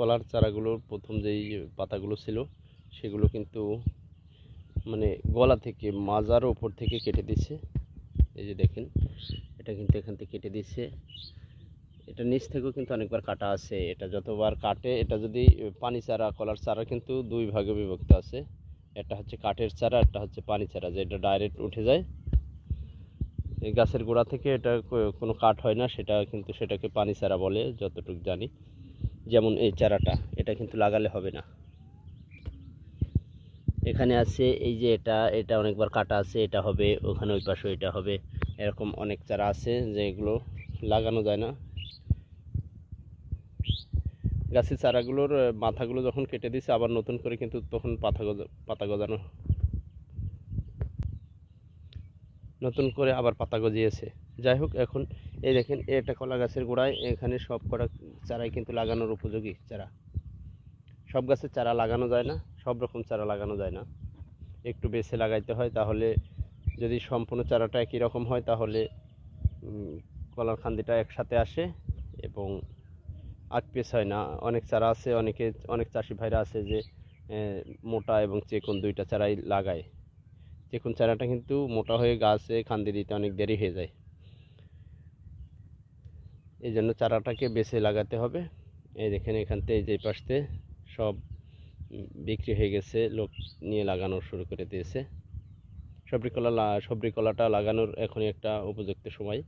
কলার চারাগুলোর প্রথম যেই পাতাগুলো ছিল সেগুলো কিন্তু মানে গলা থেকে মাজার ওপর থেকে কেটে দিচ্ছে এই যে দেখেন এটা কিন্তু এখান থেকে কেটে দিচ্ছে এটা নিচ থেকেও কিন্তু অনেকবার কাটা আছে এটা যতবার কাটে এটা যদি পানি চারা কলার চারা কিন্তু দুই ভাগে বিভক্ত আছে একটা হচ্ছে কাঠের চারা একটা হচ্ছে পানি চারা যেটা ডাইরেক্ট উঠে যায় এই গাছের গোড়া থেকে এটা কোনো কাঠ হয় না সেটা কিন্তু সেটাকে পানি চারা বলে যতটুকু জানি যেমন এই চারাটা এটা কিন্তু লাগালে হবে না এখানে আছে এই যে এটা এটা অনেকবার কাটা আছে এটা হবে ওখানে ওই পাশে এটা হবে এরকম অনেক চারা আছে যেগুলো লাগানো যায় না গাছের চারাগুলোর মাথাগুলো যখন কেটে দিছে আবার নতুন করে কিন্তু তখন পাতা গজা পাতা গজানো নতুন করে আবার পাতা গজিয়েছে যাই হোক এখন এই দেখেন এটা কলা গাছের গোড়ায় এখানে সব কটা চারাই কিন্তু লাগানোর উপযোগী চারা সব গাছের চারা লাগানো যায় না সব রকম চারা লাগানো যায় না একটু বেছে লাগাইতে হয় তাহলে যদি সম্পূর্ণ চারাটা একই রকম হয় তাহলে কলার খান্দিটা একসাথে আসে এবং আট পিস হয় না অনেক চারা আছে অনেকে অনেক চাষি ভাইরা আছে যে মোটা এবং চেকুন দুইটা চারাই লাগায় চেকুন চারাটা কিন্তু মোটা হয়ে গাছে খান্দি দিতে অনেক দেরি হয়ে যায় এই জন্য চারাটাকে বেছে লাগাতে হবে এই দেখেন এখানতে যে পাশতে সব বিক্রি হয়ে গেছে লোক নিয়ে লাগানো শুরু করে দিয়েছে সবরিকলা সবরিকলাটা লাগানোর এখনই একটা উপযুক্ত সময়